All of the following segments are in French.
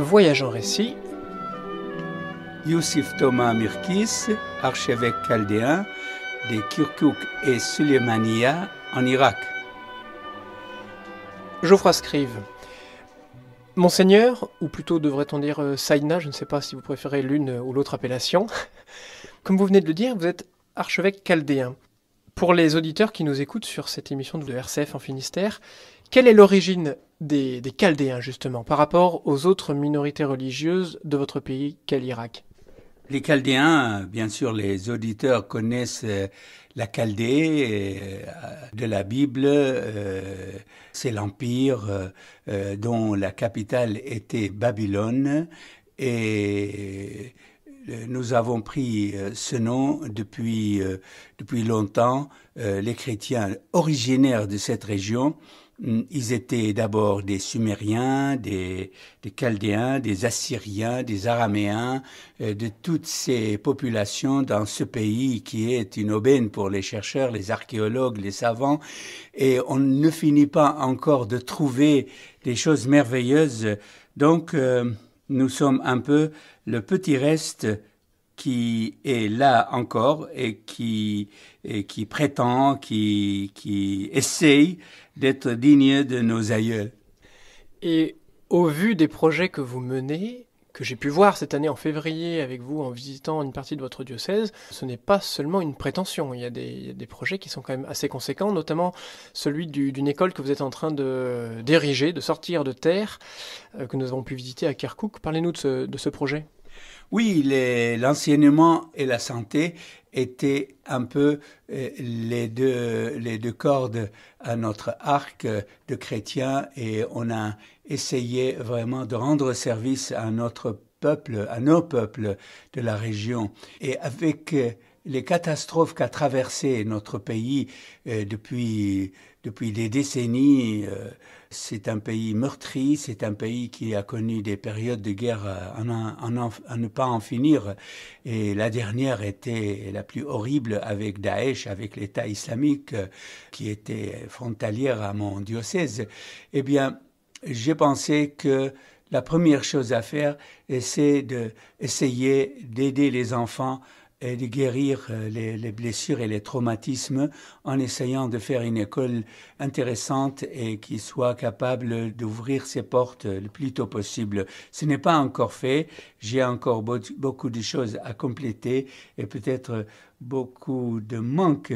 Voyage en récit. Youssef Thomas Mirkis, archevêque chaldéen des Kirkuk et Suleymania en Irak. Geoffroy Scrive. Monseigneur, ou plutôt devrait-on dire euh, Saïna, je ne sais pas si vous préférez l'une ou l'autre appellation. Comme vous venez de le dire, vous êtes archevêque chaldéen. Pour les auditeurs qui nous écoutent sur cette émission de RCF en Finistère, quelle est l'origine des, Chaldéens, justement, par rapport aux autres minorités religieuses de votre pays qu'est l'Irak les Chaldéens, euh, bien sûr, les auditeurs connaissent euh, la Chaldée euh, de la Bible. C'est l'empire dont la capitale était Babylone et euh, nous avons pris euh, ce nom depuis, euh, depuis longtemps. Les chrétiens originaires de cette région, mm, ils étaient d'abord des Sumériens, des, des, Chaldéens, des Assyriens, des Araméens, de toutes ces populations dans ce pays qui est une aubaine pour les chercheurs, les archéologues, les savants. Et on ne finit pas encore de trouver des choses merveilleuses. Donc, nous sommes un peu le petit reste qui est là encore et qui, et qui prétend, qui, qui essaye d'être digne de nos aïeux Et au vu des projets que vous menez, que j'ai pu voir cette année en février avec vous en visitant une partie de votre diocèse, ce n'est pas seulement une prétention. Il y, a des, projets qui sont quand même assez conséquents, notamment celui d'une école que vous êtes en train d'ériger, de, de, sortir de terre, euh, que nous avons pu visiter à Kirkuk. Parlez-nous de, ce, projet. Oui, l'enseignement et la santé étaient un peu euh, les, deux, les deux cordes à notre arc euh, de chrétiens, et on a essayer vraiment de rendre service à notre peuple, à nos peuples de la région. Et avec euh, les catastrophes qu'a traversé notre pays euh, depuis, depuis des décennies, euh, c'est un pays meurtri, c'est un pays qui a connu des périodes de guerre à, à, ne pas en finir. Et la dernière était la plus horrible avec Daesh, avec l'État islamique qui était frontalière à mon diocèse. Eh bien, j'ai pensé que la première chose à faire, c'est d'essayer d'aider les enfants et de guérir euh, les, blessures et les traumatismes en essayant de faire une école intéressante et qui soit capable d'ouvrir ses portes le plus tôt possible. Ce n'est pas encore fait, j'ai encore beaucoup de choses à compléter et peut-être beaucoup de manque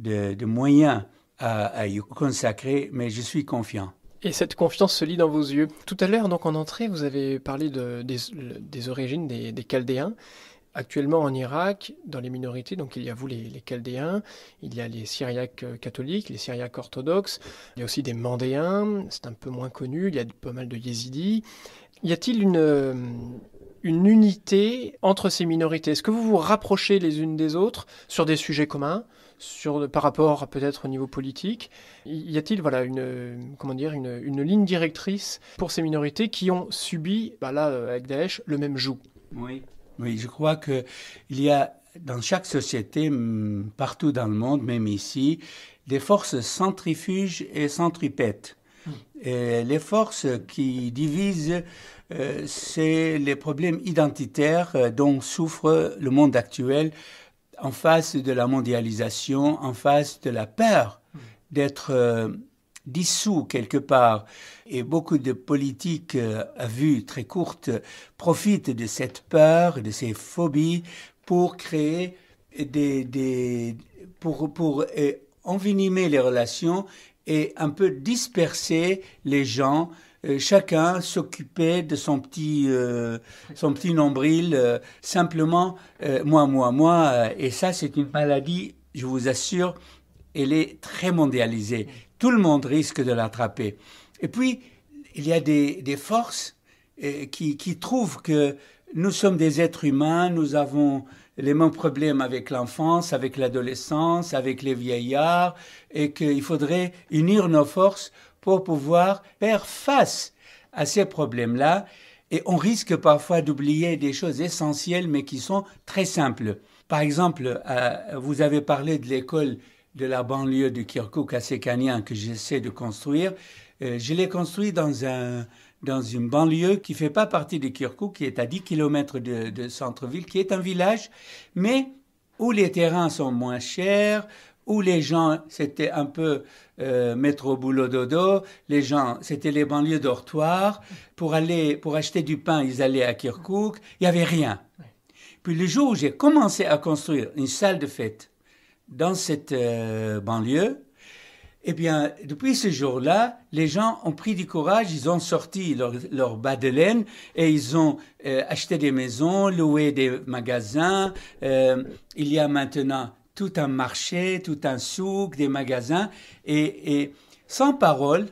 de, moyens à y consacrer, mais je suis confiant. Et cette confiance se lit dans vos yeux. Tout à l'heure, donc en entrée, vous avez parlé des, origines des, Chaldéens. Actuellement en Irak, dans les minorités, donc il y a vous les, Chaldéens, il y a les Syriaques euh, catholiques, les Syriaques orthodoxes, il y a aussi des Mandéens, c'est un peu moins connu, il y a pas mal de Yézidis. Y a-t-il une euh, unité entre ces minorités Est-ce que vous vous rapprochez les unes des autres sur des sujets communs par rapport peut-être au niveau politique Y a-t-il voilà, une, comment dire, une, ligne directrice pour ces minorités qui ont subi, bah là, euh, avec Daesh, le même joug Oui. je crois qu'il y a dans chaque société, partout dans le monde, même ici, des forces centrifuges et centripètes. Hmm. les forces qui divisent, euh, c'est les problèmes identitaires euh, dont souffre le monde actuel en face de la mondialisation, en face de la peur mm. d'être euh, dissous quelque part. Et beaucoup de politiques euh, à vue très courte profitent de cette peur, de ces phobies, pour créer des... pour, pour euh, envenimer les relations et un peu disperser les gens euh, chacun s'occupait de son petit, euh, nombril, euh, simplement moi, moi, moi. et ça, c'est une maladie, je vous assure, elle est très mondialisée. Tout le monde risque de l'attraper. Et puis, il y a des, forces qui trouvent que nous sommes des êtres humains, nous avons les mêmes problèmes avec l'enfance, avec l'adolescence, avec les vieillards, et qu'il faudrait unir nos forces pour pouvoir faire face à ces problèmes-là. Et on risque parfois d'oublier des choses essentielles, mais qui sont très simples. Par exemple, euh, vous avez parlé de l'école de la banlieue de Kirkuk à Sécanien que j'essaie de construire. Euh, je l'ai construit dans, une banlieue qui ne fait pas partie de Kirkuk, qui est à 10 km de centre-ville, qui est un village, mais où les terrains sont moins chers, où les gens, c'était un peu métro euh, mettre au boulot dodo, les gens, c'était les banlieues dortoirs, pour aller, pour acheter du pain, ils allaient à Kirkouk, il n'y avait rien. Puis le jour où j'ai commencé à construire une salle de fête dans cette euh, banlieue, eh bien, depuis ce jour-là, les gens ont pris du courage, ils ont sorti leur, bas de laine et ils ont euh, acheté des maisons, loué des magasins. il y a maintenant tout un marché, tout un souk, des magasins, et, sans parole,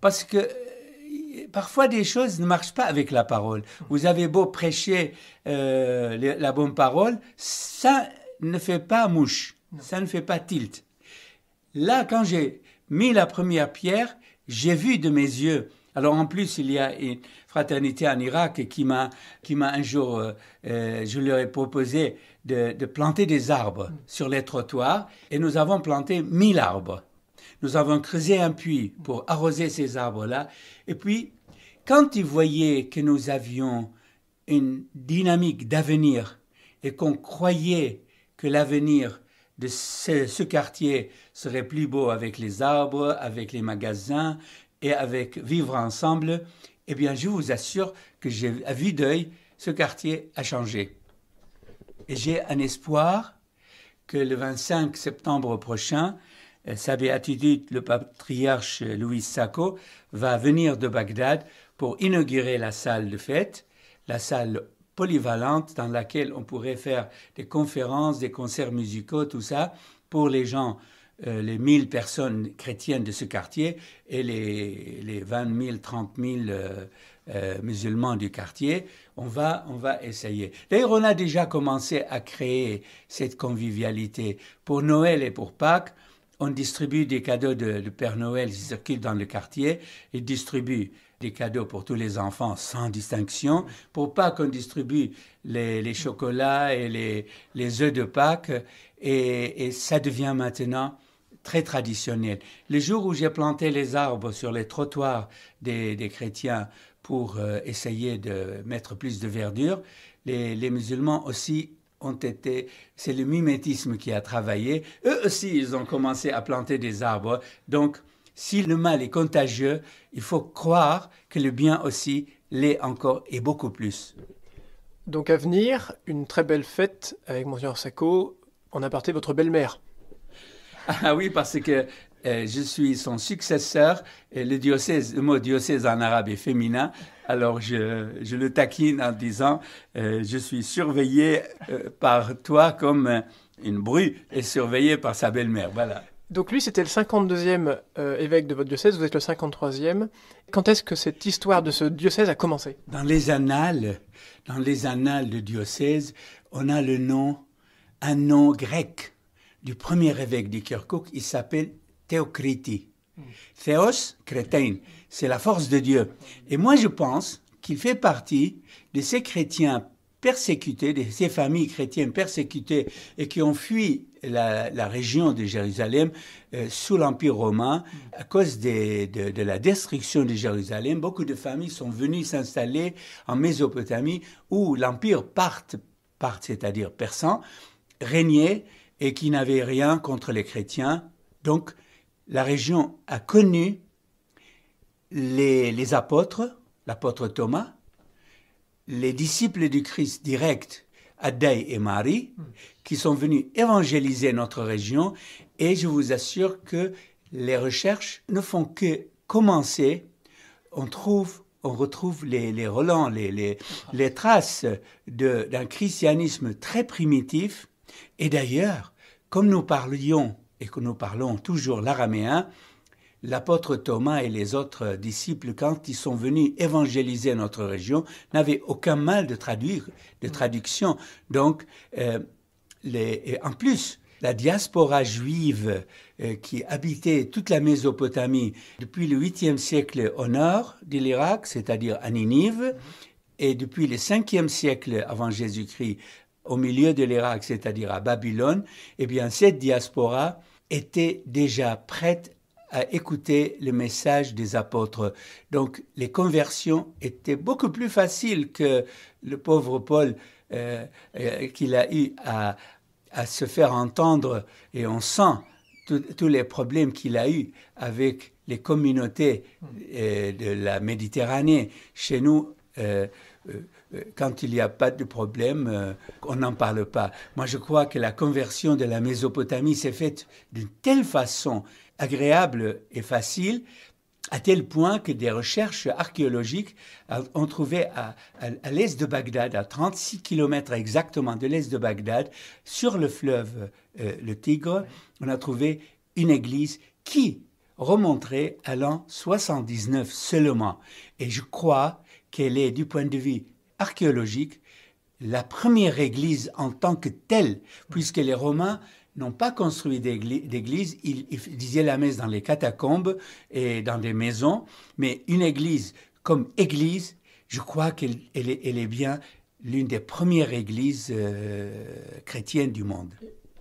parce que euh, parfois des choses ne marchent pas avec la parole. Vous avez beau prêcher euh, la bonne parole, ça ne fait pas mouche, ça ne fait pas tilt. Là, quand j'ai mis la première pierre, j'ai vu de mes yeux alors en plus, il y a une fraternité en Irak qui m'a, qui m'a un jour, euh, euh, je leur ai proposé de, planter des arbres sur les trottoirs et nous avons planté mille arbres. Nous avons creusé un puits pour arroser ces arbres-là. Et puis, quand ils voyaient que nous avions une dynamique d'avenir et qu'on croyait que l'avenir de ce, quartier serait plus beau avec les arbres, avec les magasins, et avec Vivre ensemble, eh bien, je vous assure que j'ai à vue d'œil, ce quartier a changé. Et j'ai un espoir que le 25 septembre prochain, euh, sa béatitude, le patriarche Louis Sacco, va venir de Bagdad pour inaugurer la salle de fête, la salle polyvalente dans laquelle on pourrait faire des conférences, des concerts musicaux, tout ça, pour les gens euh, les 1000 personnes chrétiennes de ce quartier et les, les 20 000, 30 000 musulmans du quartier. On va, on va essayer. D'ailleurs, on a déjà commencé à créer cette convivialité. Pour Noël et pour Pâques, on distribue des cadeaux de, Père Noël qui circule dans le quartier. Il distribue des cadeaux pour tous les enfants sans distinction, pour Pâques, on distribue les, chocolats et les, œufs de Pâques. Et, et ça devient maintenant très traditionnel. Le jour où j'ai planté les arbres sur les trottoirs des, chrétiens pour euh, essayer de mettre plus de verdure, les, musulmans aussi ont été, c'est le mimétisme qui a travaillé. Eux aussi, ils ont commencé à planter des arbres. Donc, si le mal est contagieux, il faut croire que le bien aussi l'est encore et beaucoup plus. Donc à venir, une très belle fête avec Monsieur Sacco en aparté votre belle-mère. Ah oui, parce que euh, je suis son successeur. Et le, diocèse, mot diocèse en arabe est féminin. Alors je, le taquine en disant euh, Je suis surveillé euh, par toi comme une brue, et surveillé par sa belle-mère. Voilà. Donc lui, c'était le 52e évêque de votre diocèse, vous êtes le 53e. Quand est-ce que cette histoire de ce diocèse a commencé Dans les annales, dans les annales de diocèse, on a le nom, un nom grec du premier évêque de Kirkuk, il s'appelle Théocriti. Théos, chrétien, c'est la force de Dieu. Et moi, je pense qu'il fait partie de ces chrétiens persécutés, de ces familles chrétiennes persécutées et qui ont fui la, région de Jérusalem euh, sous l'Empire romain à cause de, la destruction de Jérusalem. Beaucoup de familles sont venues s'installer en Mésopotamie où l'Empire part, part c'est-à-dire persan, régnait et qui n'avait rien contre les chrétiens. Donc la région a connu les, apôtres, l'apôtre Thomas, les disciples du Christ direct, Adèle et Marie, hmm. qui sont venus évangéliser notre région. Et je vous assure que les recherches ne font que commencer. On trouve, on retrouve les, les relents, les traces d'un christianisme très primitif et d'ailleurs, comme nous parlions et que nous parlons toujours l'araméen, l'apôtre Thomas et les autres disciples, quand ils sont venus évangéliser notre région, n'avaient aucun mal de traduire, de mm. traduction. Donc, euh, en plus, la diaspora juive euh, qui habitait toute la Mésopotamie depuis le 8e siècle au nord de l'Irak, c'est-à-dire à Ninive, mm. et depuis le 5e siècle avant Jésus-Christ au milieu de l'Irak, c'est-à-dire à Babylone, eh bien cette diaspora était déjà prête à écouter le message des apôtres. Donc les conversions étaient beaucoup plus faciles que le pauvre Paul euh, euh, qu'il a eu à, se faire entendre et on sent tous les problèmes qu'il a eu avec les communautés euh, de la Méditerranée. Chez nous, euh, euh, quand il n'y a pas de problème, euh, on n'en parle pas. Moi, je crois que la conversion de la Mésopotamie s'est faite d'une telle façon agréable et facile, à tel point que des recherches archéologiques ont trouvé à, l'est de Bagdad, à 36 km exactement de l'est de Bagdad, sur le fleuve le Tigre, on a trouvé une église qui remonterait à l'an 79 seulement. Et je crois qu'elle est, du point de vue archéologique, la première église en tant que telle, puisque les Romains n'ont pas construit d'église, ils, disaient la messe dans les catacombes et dans des maisons, mais une église comme église, je crois qu'elle est, bien l'une des premières églises euh, chrétiennes du monde.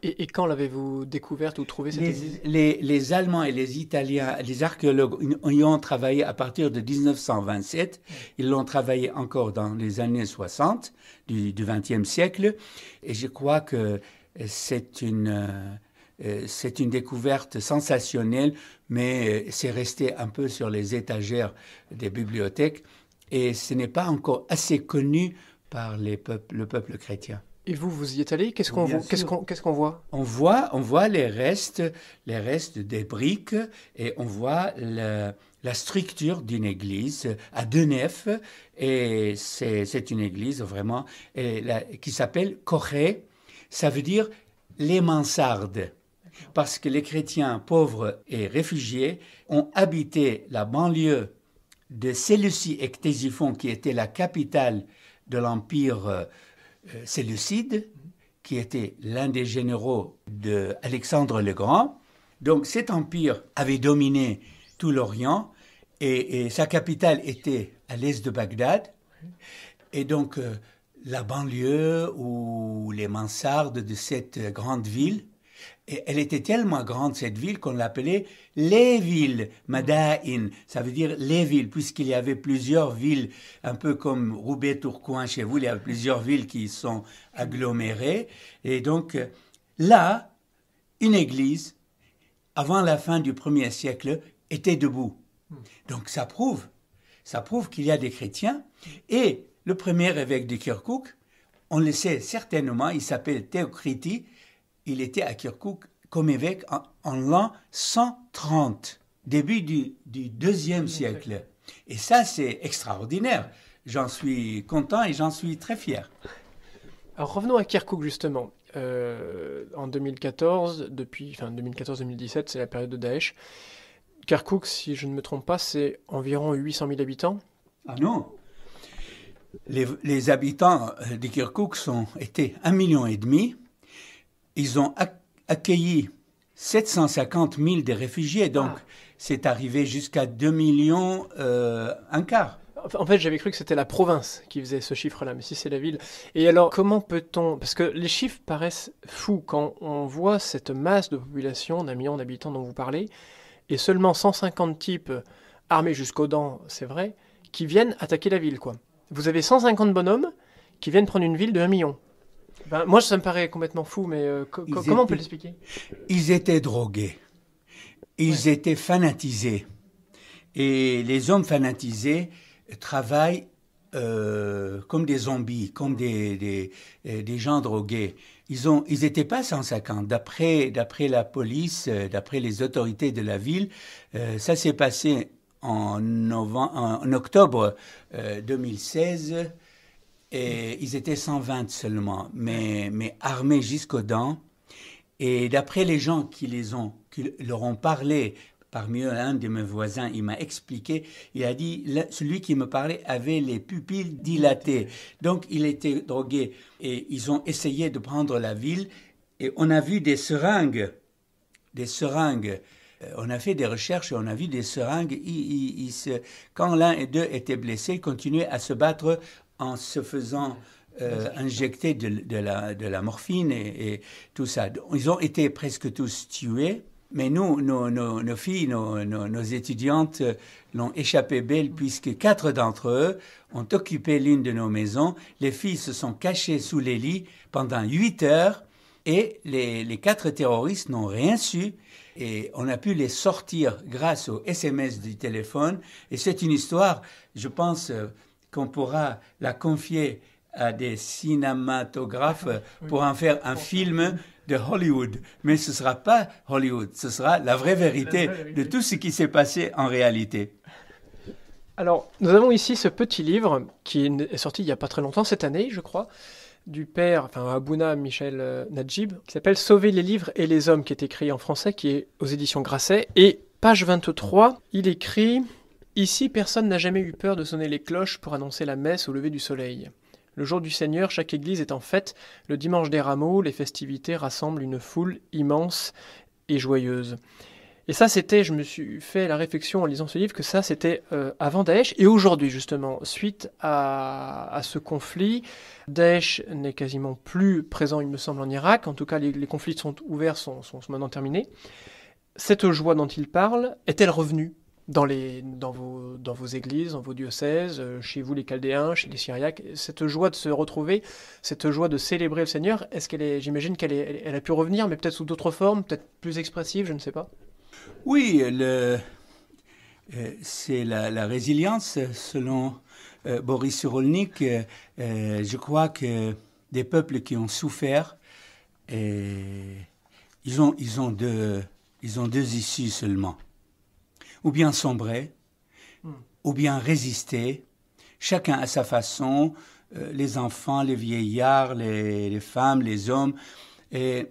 Et, quand l'avez-vous découverte ou trouvée cette les, les, Allemands et les Italiens, les archéologues y ont travaillé à partir de 1927. Ils l'ont travaillé encore dans les années 60 du, XXe siècle. Et je crois que euh, c'est une euh, euh, c'est une découverte sensationnelle, mais c'est resté un peu sur les étagères des bibliothèques et ce n'est pas encore assez connu par les peuples, le peuple chrétien. Et vous, vous y êtes allé Qu'est-ce qu'on voit, on, voit on voit les restes, les restes des briques et on voit la structure d'une église à deux nefs. Et c'est, une église vraiment qui s'appelle Corée. Ça veut dire les mansardes. Parce que les chrétiens pauvres et réfugiés ont habité la banlieue de Séleucie et Ctésiphon, qui était la capitale de l'Empire euh, euh, c'est Lucide qui était l'un des généraux de le Grand. Donc cet empire avait dominé tout l'Orient et, sa capitale était à l'est de Bagdad. Et donc euh, la banlieue ou les mansardes de cette grande ville et elle était tellement grande, cette ville, qu'on l'appelait les villes, Madain. Ça veut dire les villes, puisqu'il y avait plusieurs villes, un peu comme Roubaix, Tourcoing, chez vous, il y a plusieurs villes qui sont agglomérées. Et donc, euh, là, une église, avant la fin du premier siècle, était debout. Hmm. Donc, ça prouve, ça prouve qu'il y a des chrétiens. Et le premier évêque de Kirkuk, on le sait certainement, il s'appelle Théocriti, il était à Kirkuk comme évêque en, l'an 130, début du, du deuxième siècle. Et ça, c'est extraordinaire. J'en suis content et j'en suis très fier. Alors revenons à Kirkuk justement. Euh, en 2014, depuis enfin 2014-2017, c'est la période de Daesh. Kirkuk, si je ne me trompe pas, c'est environ 800 000 habitants. Ah non les, habitants euh, de Kirkuk sont, étaient un million et demi ils ont accueilli 750 000 des réfugiés, donc ah. c'est arrivé jusqu'à 2 millions, euh, un quart. En fait, j'avais cru que c'était la province qui faisait ce chiffre-là, mais si c'est la ville. Et alors, comment peut-on... Parce que les chiffres paraissent fous quand on voit cette masse de population d'un million d'habitants dont vous parlez, et seulement 150 types armés jusqu'aux dents, c'est vrai, qui viennent attaquer la ville, quoi. Vous avez 150 bonhommes qui viennent prendre une ville de 1 million. Ben, moi, ça me paraît complètement fou, mais euh, comment on peut l'expliquer Ils étaient drogués. Ils étaient fanatisés. Et les hommes fanatisés travaillent euh, comme des zombies, comme des, euh, gens drogués. Ils n'étaient ils pas 150. D'après, d'après la police, d'après les autorités de la ville, ça s'est passé en, en octobre 2016 euh, ils étaient 120 seulement, mais, armés jusqu'aux dents. Et d'après les gens qui, les ont, qui leur ont parlé, parmi eux, un de mes voisins, il m'a expliqué, il a dit, celui qui me parlait avait les pupilles dilatées. Donc il était drogué. Et ils ont essayé de prendre la ville. Et on a vu des seringues, des seringues euh, on a fait des recherches et on a vu des seringues. quand l'un et deux étaient blessés, ils continuaient à se battre en se faisant euh, injecter de, la, morphine et, tout ça. Ils ont été presque tous tués, mais nous, nos, filles, nos, étudiantes euh, l'ont échappé belle puisque quatre d'entre eux ont occupé l'une de nos maisons. Les filles se sont cachées sous les lits pendant huit heures et les, les quatre terroristes n'ont rien su. Et on a pu les sortir grâce au SMS du téléphone. Et c'est une histoire, je pense, euh, qu'on pourra la confier à des cinématographes pour en faire un film de Hollywood. Mais ce ne sera pas Hollywood, ce sera la vraie vérité de tout ce qui s'est passé en réalité. Alors, nous avons ici ce petit livre qui est sorti il n'y a pas très longtemps, cette année, je crois, du père, enfin Abouna Michel euh, Najib, qui s'appelle Sauver les livres et les hommes, qui est écrit en français, qui est aux éditions Grasset. Et page 23, il écrit Ici, personne n'a jamais eu peur de sonner les cloches pour annoncer la messe au lever du soleil. Le jour du Seigneur, chaque église est en fête. Le dimanche des rameaux, les festivités rassemblent une foule immense et joyeuse. Et ça, c'était, je me suis fait la réflexion en lisant ce livre, que ça, c'était euh, avant Daesh et aujourd'hui, justement, suite à, ce conflit. Daesh n'est quasiment plus présent, il me semble, en Irak. En tout cas, les, conflits sont ouverts, sont, sont maintenant terminés. Cette joie dont il parle est-elle revenue dans, les, dans, vos, dans vos églises, dans vos diocèses, euh, chez vous les Chaldéens, chez les Syriaques, cette joie de se retrouver, cette joie de célébrer le Seigneur, est-ce qu'elle est, j'imagine qu'elle est, elle a pu revenir, mais peut-être sous d'autres formes, peut-être plus expressives, je ne sais pas Oui, euh, c'est la, résilience, selon euh, Boris Cyrulnik. je crois que des peuples qui ont souffert, ils, ont, ils, ont deux, ils ont deux issues seulement ou bien sombrer, hmm. ou bien résister, chacun à sa façon, euh, les enfants, les vieillards, les, femmes, les hommes. Et,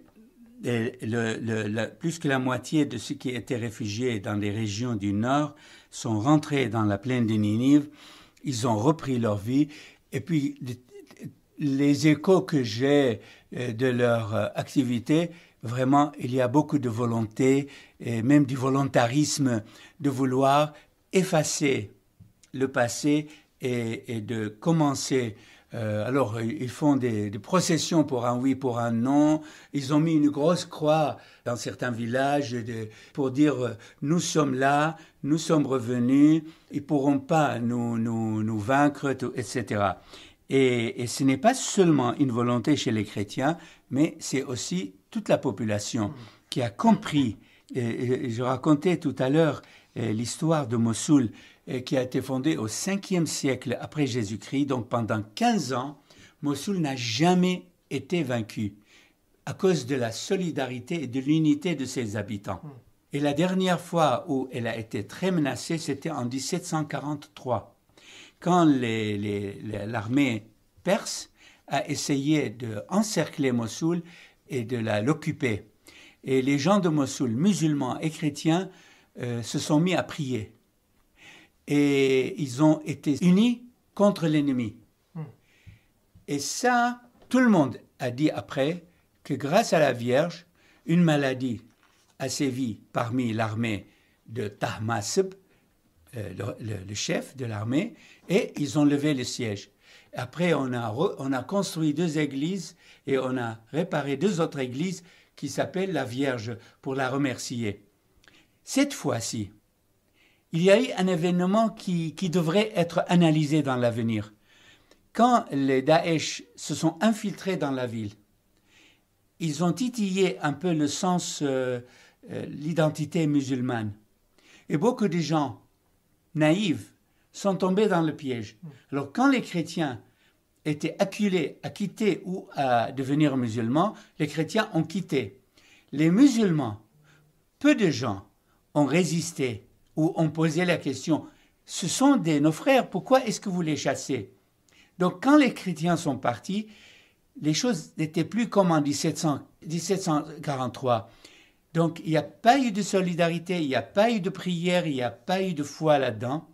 plus que la moitié de ceux qui étaient réfugiés dans les régions du Nord sont rentrés dans la plaine de Ninive, ils ont repris leur vie, et puis les échos que j'ai euh, de leur euh, activité, Vraiment, il y a beaucoup de volonté et même du volontarisme de vouloir effacer le passé et, de commencer euh, alors, ils font des, processions pour un oui, pour un non. Ils ont mis une grosse croix dans certains villages pour dire euh, nous sommes là, nous sommes revenus, ils ne pourront pas nous, vaincre, etc. Et, et ce n'est pas seulement une volonté chez les chrétiens, mais c'est aussi toute la population qui a compris. Et je racontais tout à l'heure euh, l'histoire de Mossoul euh, qui a été fondée au 5e siècle après Jésus-Christ. Donc pendant 15 ans, Mossoul n'a jamais été vaincue à cause de la solidarité et de l'unité de ses habitants. Et la dernière fois où elle a été très menacée, c'était en 1743, quand l'armée perse a essayé d'encercler Mossoul et de la l'occuper. Et les gens de Mossoul, musulmans et chrétiens, euh, se sont mis à prier. Et ils ont été unis contre l'ennemi. Hmm. Et ça, tout le monde a dit après que grâce à la Vierge, une maladie a sévi parmi l'armée de Tahmasb, euh, le, chef de l'armée, et ils ont levé le siège. Après, on a, construit deux églises et on a réparé deux autres églises qui s'appellent la Vierge pour la remercier. Cette fois-ci, il y a eu un événement qui, devrait être analysé dans l'avenir. Quand les Daesh se sont infiltrés dans la ville, ils ont titillé un peu le sens, euh, euh, l'identité musulmane. Et beaucoup de gens naïfs sont tombés dans le piège. Alors quand les chrétiens étaient acculés à quitter ou à devenir musulmans, les chrétiens ont quitté. Les musulmans, peu de gens ont résisté ou ont posé la question, ce sont des nos frères, pourquoi est-ce que vous les chassez Donc quand les chrétiens sont partis, les choses n'étaient plus comme en 1743. Donc il n'y a pas eu de solidarité, il n'y a pas eu de prière, il n'y a pas eu de foi là-dedans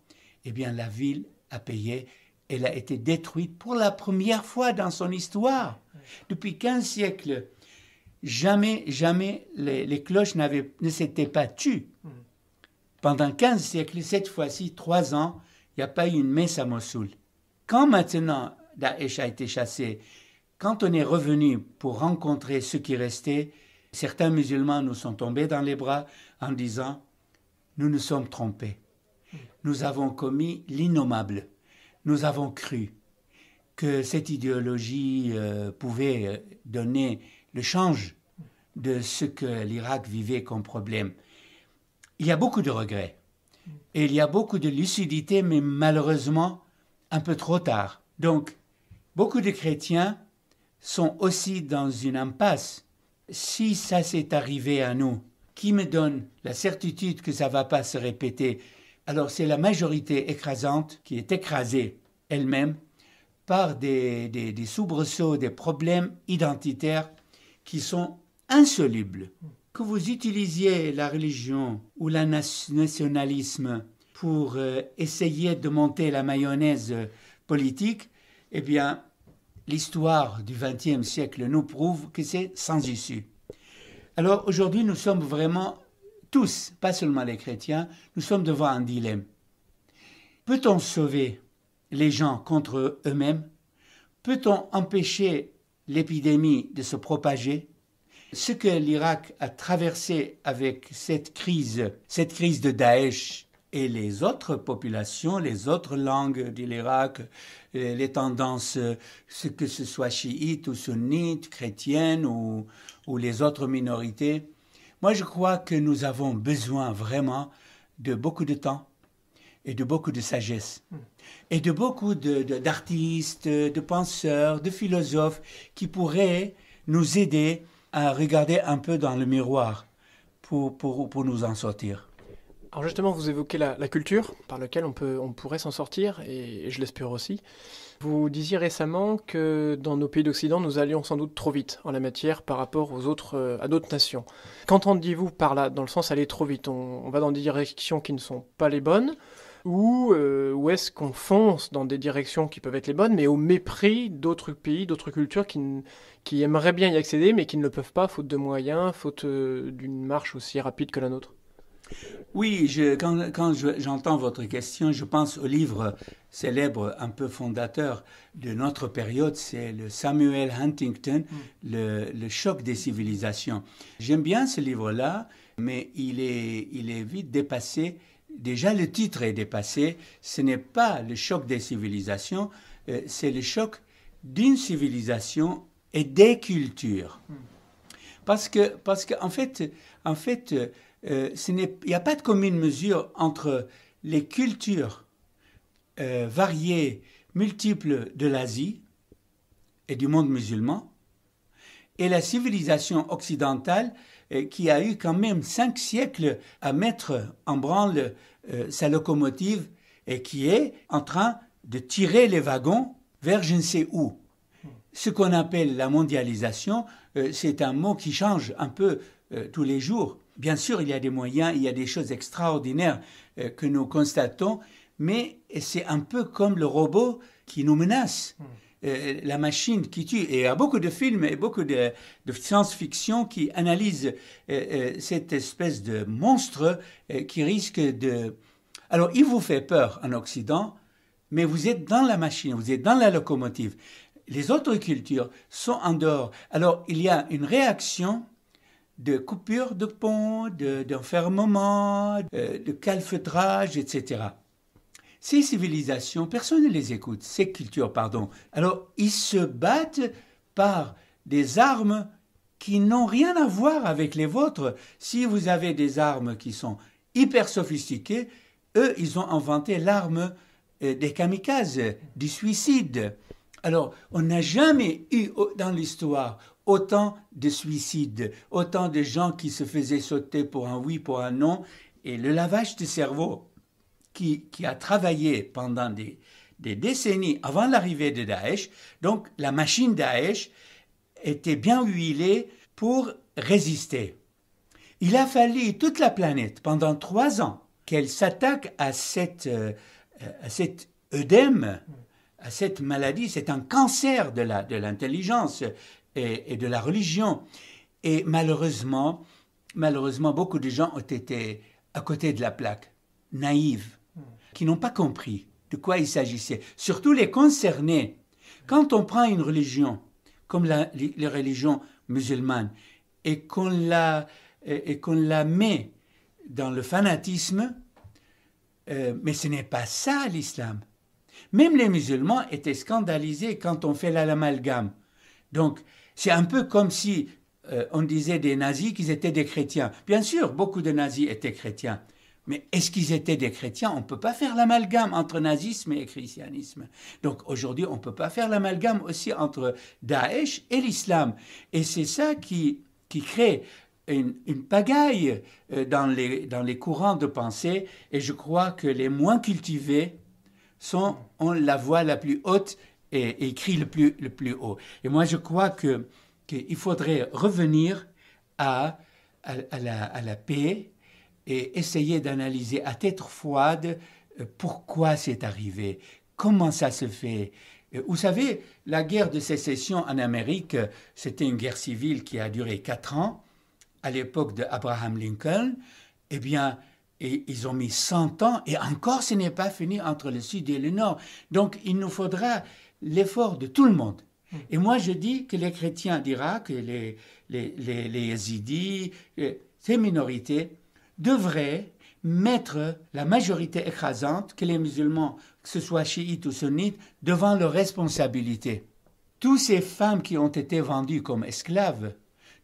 eh bien la ville a payé. Elle a été détruite pour la première fois dans son histoire. Depuis 15 siècles, jamais, jamais les, les cloches ne s'étaient pas tues. Pendant 15 siècles, cette fois-ci, trois ans, il n'y a pas eu une messe à Mossoul. Quand maintenant Daesh a été chassé, quand on est revenu pour rencontrer ceux qui restaient, certains musulmans nous sont tombés dans les bras en disant Nous nous sommes trompés nous avons commis l'innommable. Nous avons cru que cette idéologie euh, pouvait euh, donner le change de ce que l'Irak vivait comme problème. Il y a beaucoup de regrets et il y a beaucoup de lucidité, mais malheureusement un peu trop tard. Donc, beaucoup de chrétiens sont aussi dans une impasse. Si ça s'est arrivé à nous, qui me donne la certitude que ça ne va pas se répéter alors c'est la majorité écrasante qui est écrasée elle-même par des, soubresauts, des problèmes identitaires qui sont insolubles. Que vous utilisiez la religion ou le nationalisme pour euh, essayer de monter la mayonnaise politique, eh bien, l'histoire du XXe siècle nous prouve que c'est sans issue. Alors aujourd'hui, nous sommes vraiment tous, pas seulement les chrétiens, nous sommes devant un dilemme. Peut-on sauver les gens contre eux-mêmes Peut-on empêcher l'épidémie de se propager Ce que l'Irak a traversé avec cette crise, cette crise de Daesh et les autres populations, les autres langues de l'Irak, euh, les tendances, euh, que ce soit chiites ou sunnites, chrétiennes ou les autres minorités, moi, je crois que nous avons besoin vraiment de beaucoup de temps et de beaucoup de sagesse hmm. et de beaucoup d'artistes, de, penseurs, de philosophes qui pourraient nous aider à regarder un peu dans le miroir pour nous en sortir justement, vous évoquez la, culture par laquelle on, pourrait s'en sortir, et, je l'espère aussi. Vous disiez récemment que dans nos pays d'Occident, nous allions sans doute trop vite en la matière par rapport aux autres, euh, à d'autres nations. Qu'entendiez-vous par là, dans le sens aller trop vite on, va dans des directions qui ne sont pas les bonnes euh, ou, est-ce qu'on fonce dans des directions qui peuvent être les bonnes, mais au mépris d'autres pays, d'autres cultures qui, qui aimeraient bien y accéder, mais qui ne le peuvent pas, faute de moyens, faute euh, d'une marche aussi rapide que la nôtre oui, quand, j'entends votre question, je pense au livre célèbre, un peu fondateur de notre période, c'est le Samuel Huntington, mm. le, le, choc des civilisations. J'aime bien ce livre-là, mais il est, il est vite dépassé. Déjà, le titre est dépassé. Ce n'est pas le choc des civilisations, euh, c'est le choc d'une civilisation et des cultures. Mm. Parce que, parce que en fait, en fait euh, il n'y a pas de commune mesure entre les cultures euh, variées, multiples de l'Asie et du monde musulman, et la civilisation occidentale euh, qui a eu quand même cinq siècles à mettre en branle sa locomotive et qui est en train de tirer les wagons vers je ne sais où. Ce qu'on appelle la mondialisation, c'est un mot qui change un peu tous les jours Bien sûr, il y a des moyens, il y a des choses extraordinaires euh, que nous constatons, mais c'est un peu comme le robot qui nous menace. Hmm. Euh, la machine qui tue. Et il y a beaucoup de films et beaucoup de, science-fiction qui analysent euh, cette espèce de monstre qui risque de... Alors, il vous fait peur en Occident, mais vous êtes dans la machine, vous êtes dans la locomotive. Les autres cultures sont en dehors. Alors, il y a une réaction de coupures de ponts, d'enfermement, de, euh, de calfeutrage, etc. Ces civilisations, personne ne les écoute, ces cultures, pardon. Alors, ils se battent par des armes qui n'ont rien à voir avec les vôtres. Si vous avez des armes qui sont hyper sophistiquées, eux, ils ont inventé l'arme euh, des kamikazes, du suicide. Alors, on n'a jamais eu dans l'histoire autant de suicides, autant de gens qui se faisaient sauter pour un oui, pour un non, et le lavage du cerveau qui, a travaillé pendant des, décennies avant l'arrivée de Daesh, donc la machine Daesh était bien huilée pour résister. Il a fallu toute la planète pendant trois ans qu'elle s'attaque à cette, euh, cet œdème, à cette maladie. C'est un cancer de l'intelligence et, de la religion. Et malheureusement, malheureusement, beaucoup de gens ont été à côté de la plaque, naïves, hmm. qui n'ont pas compris de quoi il s'agissait. Surtout les concernés. Quand on prend une religion, comme la, les religions musulmanes, et qu'on la, et qu'on la met dans le fanatisme, euh, mais ce n'est pas ça l'islam. Même les musulmans étaient scandalisés quand on fait l'amalgame. Donc, c'est un peu comme si euh, on disait des nazis qu'ils étaient des chrétiens. Bien sûr, beaucoup de nazis étaient chrétiens. Mais est-ce qu'ils étaient des chrétiens On ne peut pas faire l'amalgame entre nazisme et christianisme. Donc aujourd'hui, on ne peut pas faire l'amalgame aussi entre Daesh et l'islam. Et c'est ça qui, qui crée une, pagaille euh, dans les, dans les courants de pensée. Et je crois que les moins cultivés sont, ont la voix la plus haute et, écrit le plus, le plus haut. Et moi, je crois qu'il faudrait revenir à, à, la, à, la, paix et essayer d'analyser à tête froide euh, pourquoi c'est arrivé, comment ça se fait. Euh, vous savez, la guerre de sécession en Amérique, c'était une guerre civile qui a duré quatre ans à l'époque d'Abraham Lincoln. Eh bien, ils ont mis 100 ans et encore ce n'est pas fini entre le sud et le nord. Donc il nous faudra l'effort de tout le monde. Mm. Et moi, je dis que les chrétiens d'Irak, les, les, les, euh, ces minorités, devraient mettre la majorité écrasante, que les musulmans, que ce soit chiites ou sunnites, devant leurs responsabilités. Toutes ces femmes qui ont été vendues comme esclaves,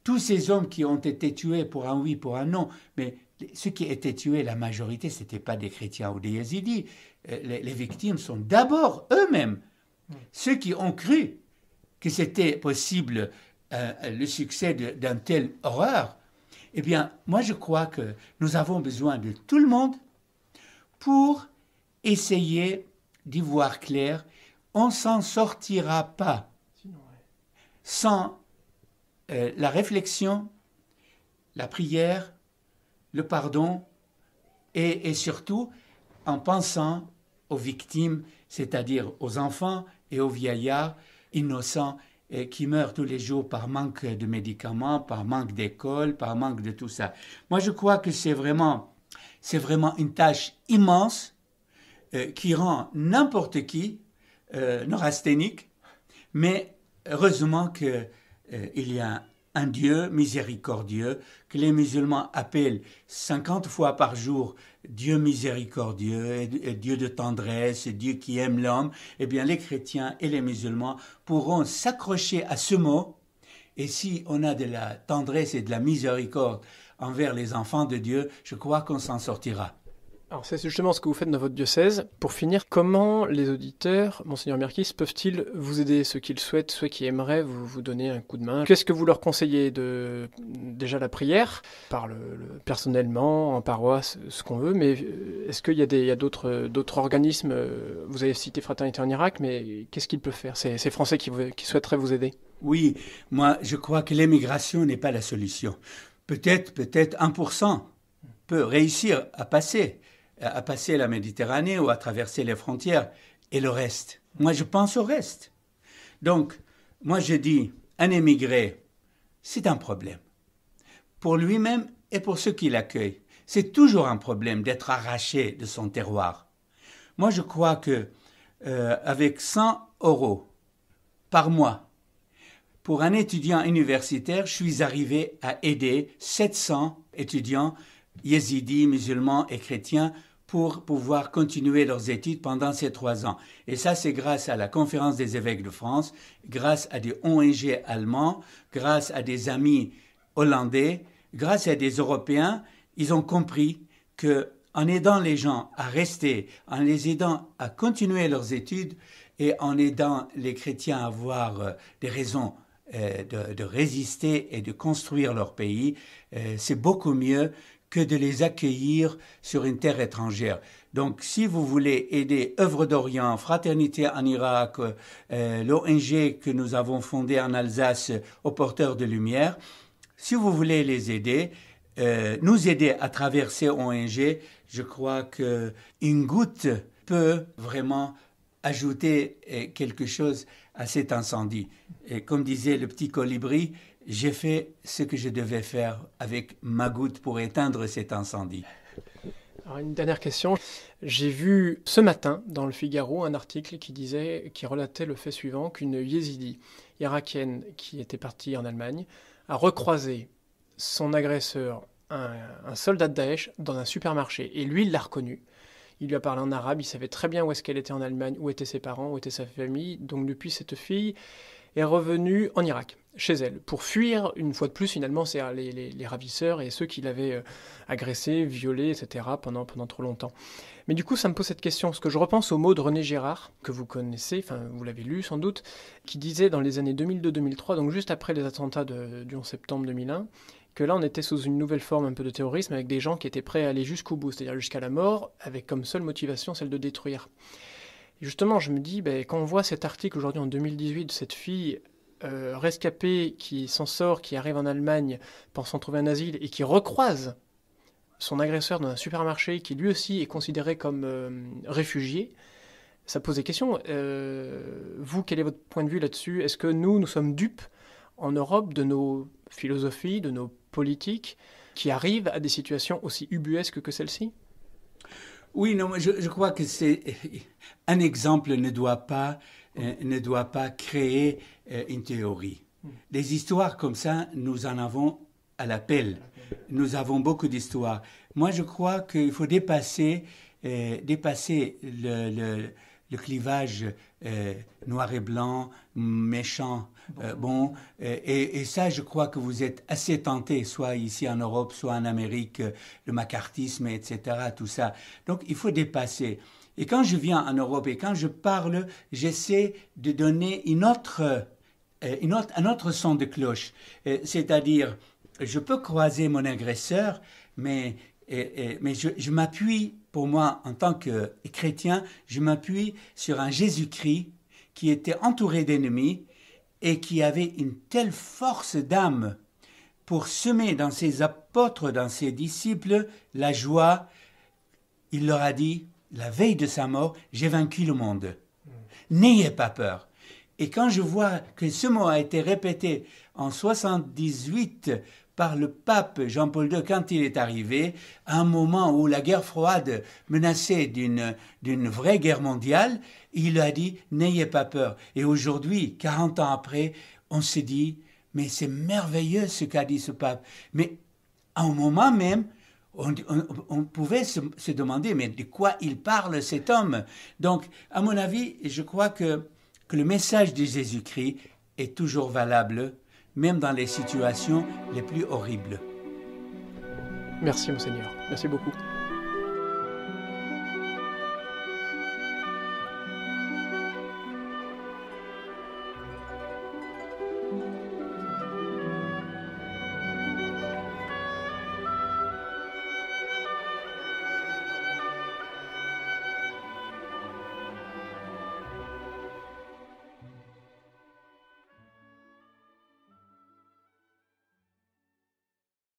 tous ces hommes qui ont été tués pour un oui, pour un non, mais ceux qui étaient tués, la majorité, ce n'étaient pas des chrétiens ou des yézidis. Euh, les victimes sont d'abord eux-mêmes ceux qui ont cru que c'était possible euh, le succès d'un tel horreur, eh bien, moi je crois que nous avons besoin de tout le monde pour essayer d'y voir clair. On s'en sortira pas sans euh, la réflexion, la prière, le pardon et, et surtout en pensant aux victimes, c'est-à-dire aux enfants et aux vieillards innocents euh, qui meurent tous les jours par manque de médicaments, par manque d'école, par manque de tout ça. Moi, je crois que c'est vraiment, c'est vraiment une tâche immense euh, qui rend n'importe qui euh, neurasthénique, mais heureusement qu'il euh, il y a un, un Dieu miséricordieux que les musulmans appellent 50 fois par jour Dieu miséricordieux, Dieu de tendresse, Dieu qui aime l'homme, eh bien les chrétiens et les musulmans pourront s'accrocher à ce mot. Et si on a de la tendresse et de la miséricorde envers les enfants de Dieu, je crois qu'on s'en sortira c'est justement ce que vous faites dans votre diocèse. Pour finir, comment les auditeurs, monseigneur Merkis, peuvent-ils vous aider, ceux qu'ils souhaitent, ceux qui aimeraient vous, vous donner un coup de main Qu'est-ce que vous leur conseillez de déjà la prière, par le, personnellement, en paroisse, ce qu'on veut, mais euh, est-ce qu'il y a d'autres organismes euh, Vous avez cité Fraternité en Irak, mais qu'est-ce qu'ils peuvent faire C'est Français qui, souhaiteraient vous aider Oui, moi je crois que l'émigration n'est pas la solution. Peut-être, peut-être 1% peut réussir à passer à passer la Méditerranée ou à traverser les frontières. Et le reste Moi, je pense au reste. Donc, moi, je dis, un émigré, c'est un problème. Pour lui-même et pour ceux qui l'accueillent, c'est toujours un problème d'être arraché de son terroir. Moi, je crois que euh, avec 100 euros par mois, pour un étudiant universitaire, je suis arrivé à aider 700 étudiants yézidis, musulmans et chrétiens pour pouvoir continuer leurs études pendant ces trois ans. Et ça, c'est grâce à la conférence des évêques de France, grâce à des ONG allemands, grâce à des amis hollandais, grâce à des Européens. Ils ont compris que en aidant les gens à rester, en les aidant à continuer leurs études et en aidant les chrétiens à avoir euh, des raisons euh, de, de résister et de construire leur pays, euh, c'est beaucoup mieux que de les accueillir sur une terre étrangère. Donc, si vous voulez aider Œuvre d'Orient, Fraternité en Irak, euh, l'ONG que nous avons fondée en Alsace aux porteurs de lumière, si vous voulez les aider, euh, nous aider à traverser ONG, je crois que une goutte peut vraiment ajouter euh, quelque chose à cet incendie. Et comme disait le petit colibri, j'ai fait ce que je devais faire avec ma goutte pour éteindre cet incendie. Alors une dernière question. J'ai vu ce matin dans le Figaro un article qui disait, qui relatait le fait suivant qu'une yézidi irakienne qui était partie en Allemagne a recroisé son agresseur, un, soldat de Daesh, dans un supermarché. Et lui, il l'a reconnu. Il lui a parlé en arabe, il savait très bien où est-ce qu'elle était en Allemagne, où étaient ses parents, où était sa famille. Donc depuis, cette fille est revenue en Irak chez elle, pour fuir une fois de plus finalement c'est les, les, ravisseurs et ceux qui l'avaient euh, agressée, violée, etc. Pendant, pendant trop longtemps. Mais du coup ça me pose cette question, parce que je repense au mot de René Gérard, que vous connaissez, enfin vous l'avez lu sans doute, qui disait dans les années 2002-2003, donc juste après les attentats du 11 septembre 2001, que là on était sous une nouvelle forme un peu de terrorisme avec des gens qui étaient prêts à aller jusqu'au bout, c'est-à-dire jusqu'à la mort, avec comme seule motivation celle de détruire justement, je me dis, ben, quand on voit cet article aujourd'hui en 2018 de cette fille euh, rescapé qui s'en sort, qui arrive en Allemagne pensant trouver un asile et qui recroise son agresseur dans un supermarché qui lui aussi est considéré comme euh, réfugié, ça pose des questions. Euh, vous, quel est votre point de vue là-dessus Est-ce que nous, nous sommes dupes en Europe de nos philosophies, de nos politiques qui arrivent à des situations aussi ubuesques que celle-ci Oui, non, je, crois que c'est un exemple ne doit pas, ne doit pas créer euh, une théorie. Des histoires comme ça, nous en avons à l'appel. Nous avons beaucoup d'histoires. Moi, je crois qu'il faut dépasser, euh, dépasser le, clivage euh, noir et blanc, méchant, bon. et, et, ça, je crois que vous êtes assez tenté, soit ici en Europe, soit en Amérique, le macartisme, etc., tout ça. Donc, il faut dépasser. Et quand je viens en Europe et quand je parle, j'essaie de donner une autre euh, un autre son de cloche. Euh, c'est-à-dire, je peux croiser mon agresseur, mais, euh, mais je m'appuie, pour moi, en tant que chrétien, je m'appuie sur un Jésus-Christ qui était entouré d'ennemis et qui avait une telle force d'âme pour semer dans ses apôtres, dans ses disciples, la joie. Il leur a dit, la veille de sa mort, j'ai vaincu le monde. Mm. N'ayez pas peur. Et quand je vois que ce mot a été répété en 78 par le pape Jean-Paul II quand il est arrivé, à un moment où la guerre froide menaçait d'une, vraie guerre mondiale, il a dit N'ayez pas peur. Et aujourd'hui, 40 ans après, on se dit Mais c'est merveilleux ce qu'a dit ce pape. Mais à un moment même, on, pouvait se, demander Mais de quoi il parle cet homme Donc, à mon avis, je crois que le message de Jésus-Christ est toujours valable, même dans les situations les plus horribles. Merci, Monseigneur. Merci beaucoup.